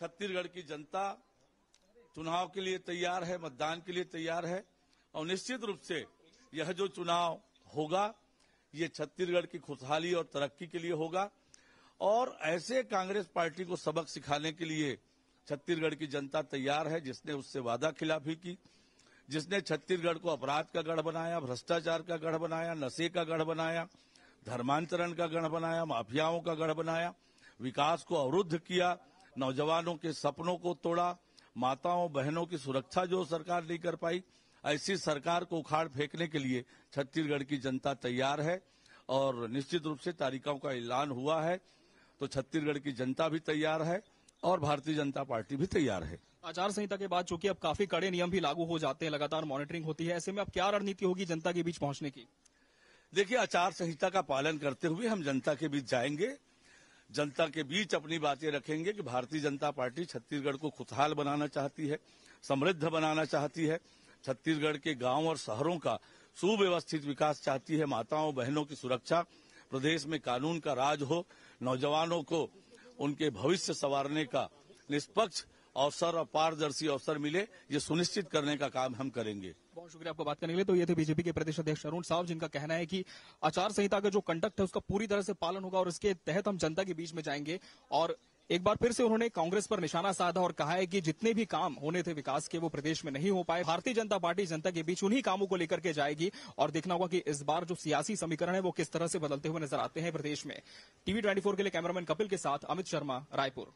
छत्तीसगढ़ की जनता चुनाव के लिए तैयार है मतदान के लिए तैयार है और निश्चित रूप से यह जो चुनाव होगा ये छत्तीसगढ़ की खुशहाली और तरक्की के लिए होगा और ऐसे कांग्रेस पार्टी को सबक सिखाने के लिए छत्तीसगढ़ की जनता तैयार है जिसने उससे वादा खिलाफी की जिसने छत्तीसगढ़ को अपराध का गढ़ बनाया भ्रष्टाचार का गढ़ बनाया नशे का गढ़ बनाया धर्मांतरण का गढ़ बनाया माफियाओं का गढ़ बनाया विकास को अवरुद्ध किया नौजवानों के सपनों को तोड़ा माताओं बहनों की सुरक्षा जो सरकार नहीं कर पाई ऐसी सरकार को उखाड़ फेंकने के लिए छत्तीसगढ़ की जनता तैयार है और निश्चित रूप से तारीखों का ऐलान हुआ है तो छत्तीसगढ़ की जनता भी तैयार है और भारतीय जनता पार्टी भी तैयार है आचार संहिता के बाद चूंकि अब काफी कड़े नियम भी लागू हो जाते हैं लगातार मॉनिटरिंग होती है ऐसे में अब क्या रणनीति होगी जनता के बीच पहुंचने की देखिए आचार संहिता का पालन करते हुए हम जनता के बीच जाएंगे जनता के बीच अपनी बातें रखेंगे कि भारतीय जनता पार्टी छत्तीसगढ़ को खुशहाल बनाना चाहती है समृद्ध बनाना चाहती है छत्तीसगढ़ के गांव और शहरों का सुव्यवस्थित विकास चाहती है माताओं बहनों की सुरक्षा प्रदेश में कानून का राज हो नौजवानों को उनके भविष्य संवारने का निष्पक्ष अवसर और पारदर्शी अवसर मिले ये सुनिश्चित करने का काम हम करेंगे बहुत शुक्रिया आपको बात करने के लिए तो ये थे बीजेपी के प्रदेश अध्यक्ष अरुण साहब जिनका कहना है कि आचार संहिता का जो कंडक्ट है उसका पूरी तरह से पालन होगा और इसके तहत हम जनता के बीच में जाएंगे और एक बार फिर से उन्होंने कांग्रेस पर निशाना साधा और कहा है कि जितने भी काम होने थे विकास के वो प्रदेश में नहीं हो पाए भारतीय जनता पार्टी जनता के बीच उन्हीं कामों को लेकर के जाएगी और देखना होगा कि इस बार जो सियासी समीकरण है वो किस तरह से बदलते हुए नजर आते हैं प्रदेश में टीवी ट्वेंटी के लिए कैमरामैन कपिल के साथ अमित शर्मा रायपुर